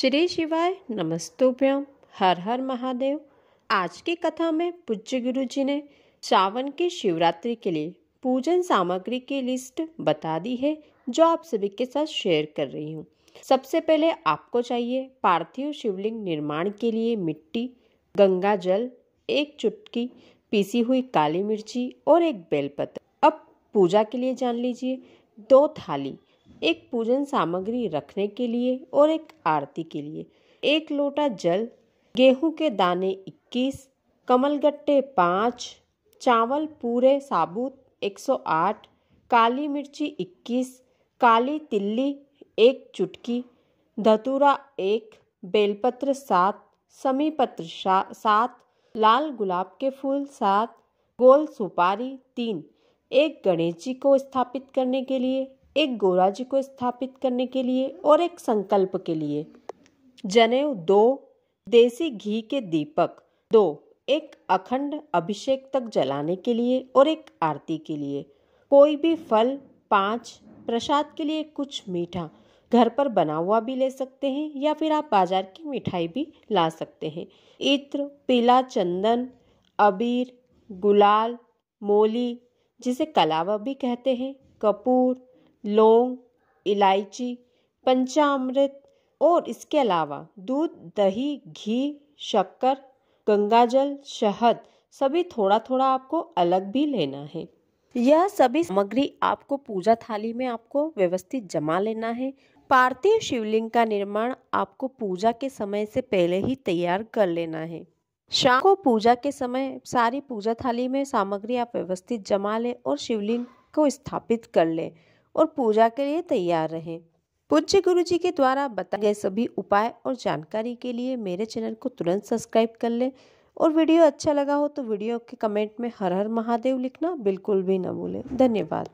श्री शिवाय नमस्तोभ्यम हर हर महादेव आज की कथा में पूज्य गुरु जी ने सावन की शिवरात्रि के लिए पूजन सामग्री की लिस्ट बता दी है जो आप सभी के साथ शेयर कर रही हूँ सबसे पहले आपको चाहिए पार्थिव शिवलिंग निर्माण के लिए मिट्टी गंगा जल एक चुटकी पीसी हुई काली मिर्ची और एक बेलपत्र अब पूजा के लिए जान लीजिए दो थाली एक पूजन सामग्री रखने के लिए और एक आरती के लिए एक लोटा जल गेहूं के दाने 21, कमलगट्टे 5, चावल पूरे साबुत 108, काली मिर्ची 21, काली तिल्ली एक चुटकी धतूरा एक बेलपत्र सात समीपत्र सात लाल गुलाब के फूल सात गोल सुपारी तीन एक गणेश जी को स्थापित करने के लिए एक गोराज्य को स्थापित करने के लिए और एक संकल्प के लिए जनेऊ दो देसी घी के दीपक दो एक अखंड अभिषेक तक जलाने के लिए और एक आरती के लिए कोई भी फल पांच प्रसाद के लिए कुछ मीठा घर पर बना हुआ भी ले सकते हैं या फिर आप बाजार की मिठाई भी ला सकते हैं इत्र पीला चंदन अबीर गुलाल मोली जिसे कलावा भी कहते हैं कपूर लौंग इलायची पंचामृत और इसके अलावा दूध दही घी शक्कर गंगाजल शहद सभी थोड़ा थोड़ा आपको अलग भी लेना है यह सभी सामग्री आपको पूजा थाली में आपको व्यवस्थित जमा लेना है पार्थिव शिवलिंग का निर्माण आपको पूजा के समय से पहले ही तैयार कर लेना है शाम को पूजा के समय सारी पूजा थाली में सामग्री आप व्यवस्थित जमा लें और शिवलिंग को स्थापित कर लें और पूजा के लिए तैयार रहें पूज्य गुरु जी के द्वारा बताए गए सभी उपाय और जानकारी के लिए मेरे चैनल को तुरंत सब्सक्राइब कर लें और वीडियो अच्छा लगा हो तो वीडियो के कमेंट में हर हर महादेव लिखना बिल्कुल भी ना भूलें धन्यवाद